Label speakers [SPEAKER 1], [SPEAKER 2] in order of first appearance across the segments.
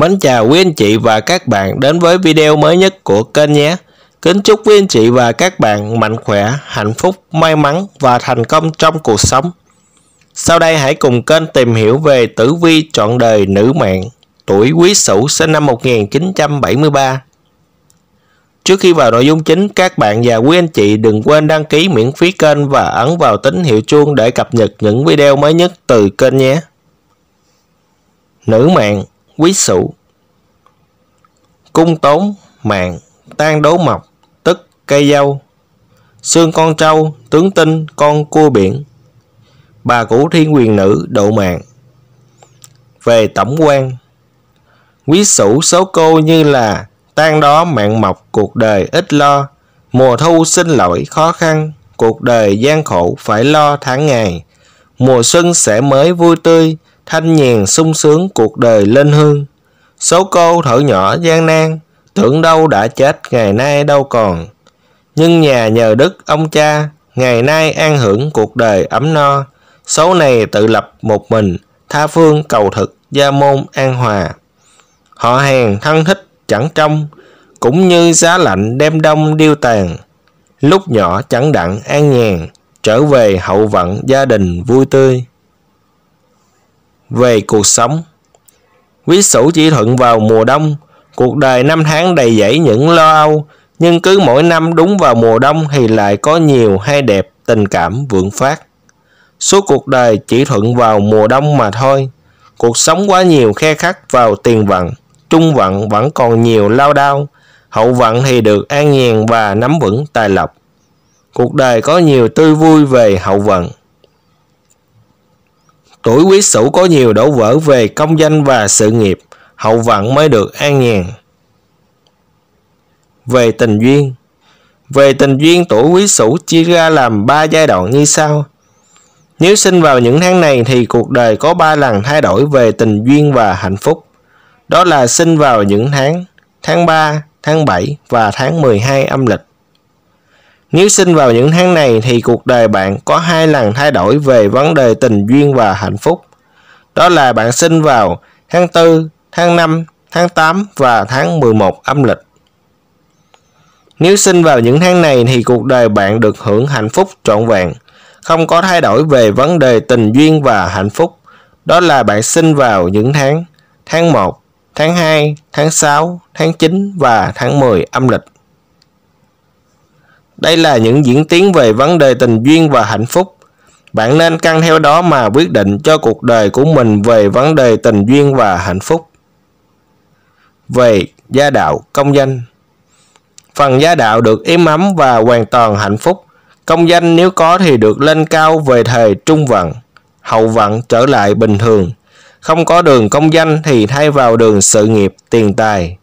[SPEAKER 1] Mến chào quý anh chị và các bạn đến với video mới nhất của kênh nhé. Kính chúc quý anh chị và các bạn mạnh khỏe, hạnh phúc, may mắn và thành công trong cuộc sống. Sau đây hãy cùng kênh tìm hiểu về tử vi trọn đời nữ mạng, tuổi quý sửu sinh năm 1973. Trước khi vào nội dung chính, các bạn và quý anh chị đừng quên đăng ký miễn phí kênh và ấn vào tín hiệu chuông để cập nhật những video mới nhất từ kênh nhé. Nữ mạng Quý Sửu cung tốn mạng tan đố mọc tức cây dâu xương con trâu tướng tinh con cua biển bà cũ thiên quyền nữ độ mạng về tổng quan quý sủ số cô như là tan đó mạng mọc cuộc đời ít lo mùa thu xin lỗi khó khăn cuộc đời gian khổ phải lo tháng ngày mùa xuân sẽ mới vui tươi thanh nhàn sung sướng cuộc đời lên hương Số cô thở nhỏ gian nan, tưởng đâu đã chết ngày nay đâu còn. Nhưng nhà nhờ đức ông cha, ngày nay an hưởng cuộc đời ấm no. Số này tự lập một mình, tha phương cầu thực, gia môn an hòa. Họ hàng thân thích chẳng trong, cũng như giá lạnh đêm đông điêu tàn. Lúc nhỏ chẳng đặng an nhàn, trở về hậu vận gia đình vui tươi. Về cuộc sống Quý Sửu chỉ thuận vào mùa đông, cuộc đời năm tháng đầy dẫy những lo âu, nhưng cứ mỗi năm đúng vào mùa đông thì lại có nhiều hay đẹp tình cảm vượng phát. Suốt cuộc đời chỉ thuận vào mùa đông mà thôi. Cuộc sống quá nhiều khe khắc vào tiền vận, trung vận vẫn còn nhiều lao đao, hậu vận thì được an nhàn và nắm vững tài lộc. Cuộc đời có nhiều tươi vui về hậu vận. Tuổi quý sửu có nhiều đổ vỡ về công danh và sự nghiệp, hậu vận mới được an nhàn. Về tình duyên Về tình duyên tuổi quý sửu chia ra làm 3 giai đoạn như sau. Nếu sinh vào những tháng này thì cuộc đời có 3 lần thay đổi về tình duyên và hạnh phúc. Đó là sinh vào những tháng tháng 3, tháng 7 và tháng 12 âm lịch. Nếu sinh vào những tháng này thì cuộc đời bạn có hai lần thay đổi về vấn đề tình duyên và hạnh phúc. Đó là bạn sinh vào tháng 4, tháng 5, tháng 8 và tháng 11 âm lịch. Nếu sinh vào những tháng này thì cuộc đời bạn được hưởng hạnh phúc trọn vẹn, không có thay đổi về vấn đề tình duyên và hạnh phúc. Đó là bạn sinh vào những tháng tháng 1, tháng 2, tháng 6, tháng 9 và tháng 10 âm lịch. Đây là những diễn tiến về vấn đề tình duyên và hạnh phúc. Bạn nên căn theo đó mà quyết định cho cuộc đời của mình về vấn đề tình duyên và hạnh phúc. Về gia đạo công danh Phần gia đạo được êm ấm và hoàn toàn hạnh phúc. Công danh nếu có thì được lên cao về thời trung vận, hậu vận trở lại bình thường. Không có đường công danh thì thay vào đường sự nghiệp, tiền tài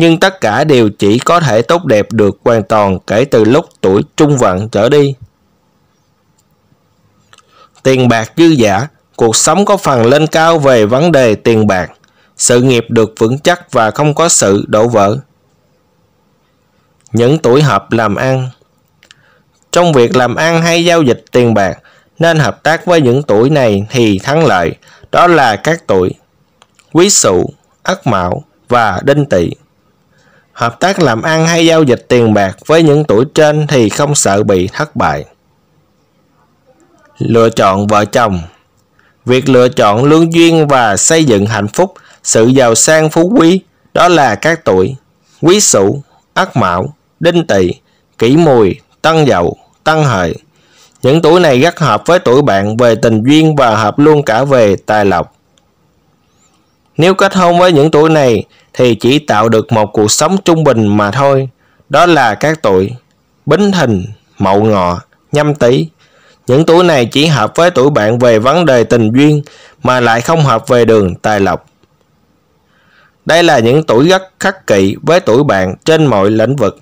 [SPEAKER 1] nhưng tất cả đều chỉ có thể tốt đẹp được hoàn toàn kể từ lúc tuổi trung vận trở đi. Tiền bạc dư giả, cuộc sống có phần lên cao về vấn đề tiền bạc, sự nghiệp được vững chắc và không có sự đổ vỡ. Những tuổi hợp làm ăn Trong việc làm ăn hay giao dịch tiền bạc, nên hợp tác với những tuổi này thì thắng lợi, đó là các tuổi Quý Sửu, Ất Mão và Đinh Tỵ hợp tác làm ăn hay giao dịch tiền bạc với những tuổi trên thì không sợ bị thất bại. Lựa chọn vợ chồng Việc lựa chọn lương duyên và xây dựng hạnh phúc, sự giàu sang phú quý, đó là các tuổi Quý Sửu, Ất Mão, Đinh Tỵ, Kỷ Mùi, Tân Dậu, Tân Hợi. Những tuổi này rất hợp với tuổi bạn về tình duyên và hợp luôn cả về tài lộc. Nếu kết hôn với những tuổi này, thì chỉ tạo được một cuộc sống trung bình mà thôi. Đó là các tuổi Bính Thìn, Mậu Ngọ, Nhâm Tý. Những tuổi này chỉ hợp với tuổi bạn về vấn đề tình duyên mà lại không hợp về đường tài lộc. Đây là những tuổi rất khắc kỵ với tuổi bạn trên mọi lĩnh vực.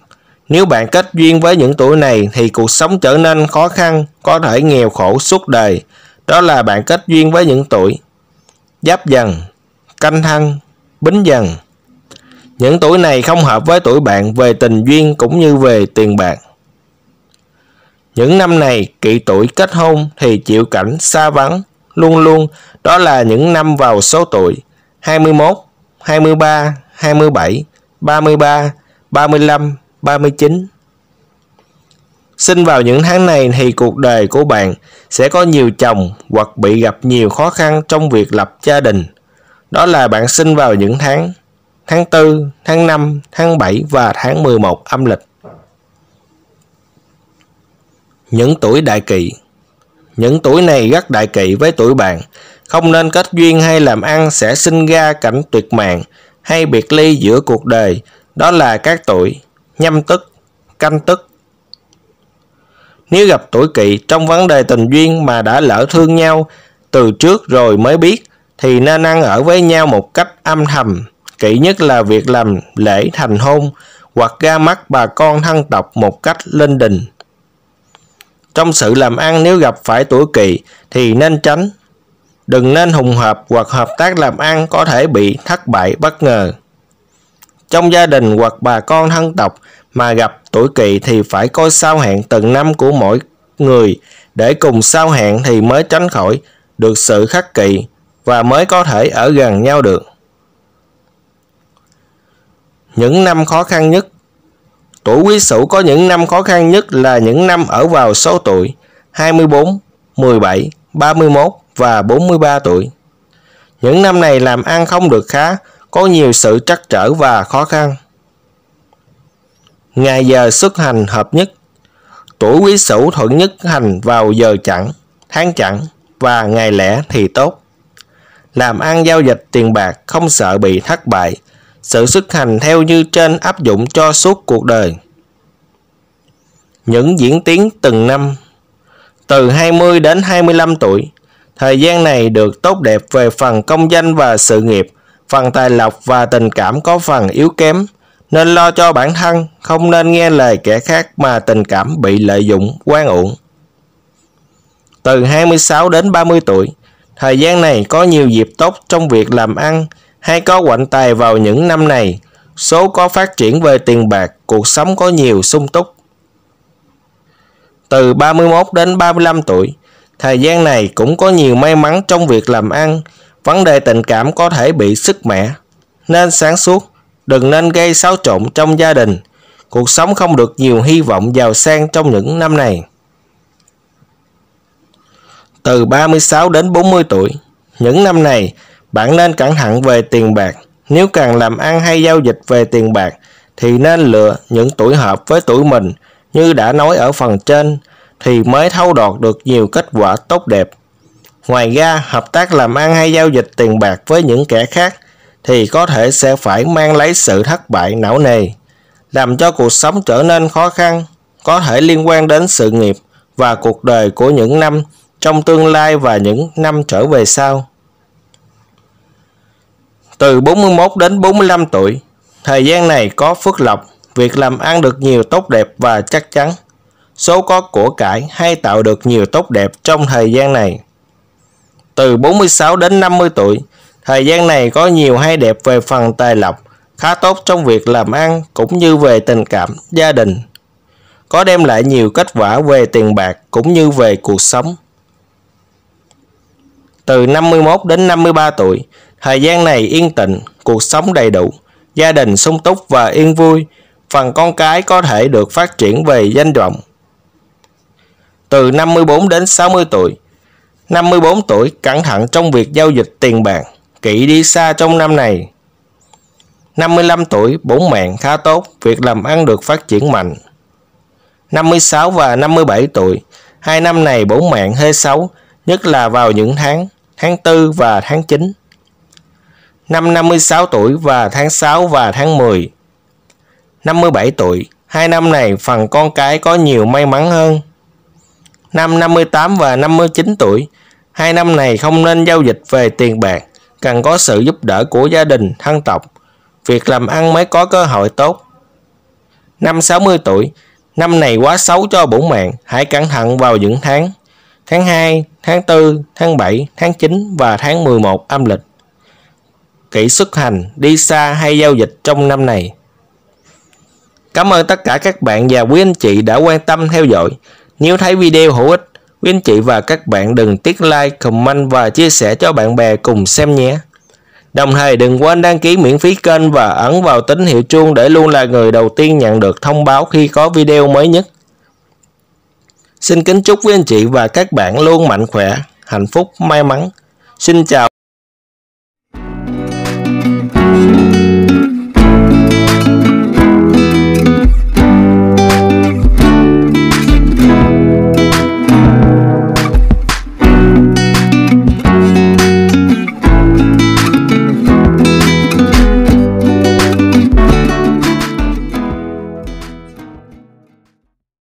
[SPEAKER 1] Nếu bạn kết duyên với những tuổi này thì cuộc sống trở nên khó khăn, có thể nghèo khổ suốt đời. Đó là bạn kết duyên với những tuổi Giáp dần, Canh thân, Bính dần. Những tuổi này không hợp với tuổi bạn về tình duyên cũng như về tiền bạc. Những năm này, kỵ tuổi kết hôn thì chịu cảnh xa vắng, luôn luôn đó là những năm vào số tuổi 21, 23, 27, 33, 35, 39. Sinh vào những tháng này thì cuộc đời của bạn sẽ có nhiều chồng hoặc bị gặp nhiều khó khăn trong việc lập gia đình. Đó là bạn sinh vào những tháng tháng 4, tháng 5, tháng 7 và tháng 11 âm lịch. Những tuổi đại kỵ Những tuổi này rất đại kỵ với tuổi bạn, không nên kết duyên hay làm ăn sẽ sinh ra cảnh tuyệt mạng hay biệt ly giữa cuộc đời, đó là các tuổi nhâm tức, canh tức. Nếu gặp tuổi kỵ trong vấn đề tình duyên mà đã lỡ thương nhau từ trước rồi mới biết thì nên ăn ở với nhau một cách âm thầm kỹ nhất là việc làm lễ thành hôn hoặc ra mắt bà con thân tộc một cách linh đình. Trong sự làm ăn nếu gặp phải tuổi kỳ thì nên tránh. Đừng nên hùng hợp hoặc hợp tác làm ăn có thể bị thất bại bất ngờ. Trong gia đình hoặc bà con thân tộc mà gặp tuổi kỳ thì phải coi sao hẹn từng năm của mỗi người để cùng sao hẹn thì mới tránh khỏi được sự khắc kỵ và mới có thể ở gần nhau được những năm khó khăn nhất Tuổi quý sửu có những năm khó khăn nhất là những năm ở vào số tuổi 24, 17, 31 và 43 tuổi. Những năm này làm ăn không được khá, có nhiều sự trắc trở và khó khăn. Ngày giờ xuất hành hợp nhất. Tuổi quý sửu thuận nhất hành vào giờ chẵn, tháng chẵn và ngày lẻ thì tốt. Làm ăn giao dịch tiền bạc không sợ bị thất bại, sự xuất hành theo như trên áp dụng cho suốt cuộc đời. Những diễn tiến từng năm từ 20 đến 25 tuổi, thời gian này được tốt đẹp về phần công danh và sự nghiệp, phần tài lộc và tình cảm có phần yếu kém, nên lo cho bản thân, không nên nghe lời kẻ khác mà tình cảm bị lợi dụng, quan uổng. Từ 26 đến 30 tuổi, thời gian này có nhiều dịp tốt trong việc làm ăn, hay có quạnh tài vào những năm này, số có phát triển về tiền bạc, cuộc sống có nhiều sung túc. Từ 31 đến 35 tuổi, thời gian này cũng có nhiều may mắn trong việc làm ăn, vấn đề tình cảm có thể bị sức mẻ. Nên sáng suốt, đừng nên gây xáo trộn trong gia đình. Cuộc sống không được nhiều hy vọng giàu sang trong những năm này. Từ 36 đến 40 tuổi, những năm này, bạn nên cẩn thận về tiền bạc. Nếu càng làm ăn hay giao dịch về tiền bạc thì nên lựa những tuổi hợp với tuổi mình như đã nói ở phần trên thì mới thâu đoạt được nhiều kết quả tốt đẹp. Ngoài ra, hợp tác làm ăn hay giao dịch tiền bạc với những kẻ khác thì có thể sẽ phải mang lấy sự thất bại não nề, làm cho cuộc sống trở nên khó khăn, có thể liên quan đến sự nghiệp và cuộc đời của những năm trong tương lai và những năm trở về sau từ 41 đến 45 tuổi. Thời gian này có phước lộc, việc làm ăn được nhiều tốt đẹp và chắc chắn. Số có của cải hay tạo được nhiều tốt đẹp trong thời gian này. Từ 46 đến 50 tuổi, thời gian này có nhiều hay đẹp về phần tài lộc, khá tốt trong việc làm ăn cũng như về tình cảm, gia đình. Có đem lại nhiều kết quả về tiền bạc cũng như về cuộc sống. Từ 51 đến 53 tuổi, Thời gian này yên tĩnh, cuộc sống đầy đủ, gia đình sung túc và yên vui, phần con cái có thể được phát triển về danh vọng. Từ 54 đến 60 tuổi 54 tuổi cẩn thận trong việc giao dịch tiền bạc, kỹ đi xa trong năm này. 55 tuổi bổn mạng khá tốt, việc làm ăn được phát triển mạnh. 56 và 57 tuổi, hai năm này bổn mạng hơi xấu, nhất là vào những tháng tháng 4 và tháng 9 năm 56 tuổi và tháng 6 và tháng 10. 57 tuổi, hai năm này phần con cái có nhiều may mắn hơn. Năm 58 và 59 tuổi, hai năm này không nên giao dịch về tiền bạc, cần có sự giúp đỡ của gia đình, thân tộc. Việc làm ăn mới có cơ hội tốt. Năm 60 tuổi, năm này quá xấu cho bổn mạng, hãy cẩn thận vào những tháng tháng 2, tháng 4, tháng 7, tháng 9 và tháng 11 âm lịch kỹ xuất hành, đi xa hay giao dịch trong năm này. Cảm ơn tất cả các bạn và quý anh chị đã quan tâm theo dõi. Nếu thấy video hữu ích, quý anh chị và các bạn đừng tiếc like, comment và chia sẻ cho bạn bè cùng xem nhé. Đồng thời đừng quên đăng ký miễn phí kênh và ấn vào tín hiệu chuông để luôn là người đầu tiên nhận được thông báo khi có video mới nhất. Xin kính chúc quý anh chị và các bạn luôn mạnh khỏe, hạnh phúc, may mắn. Xin chào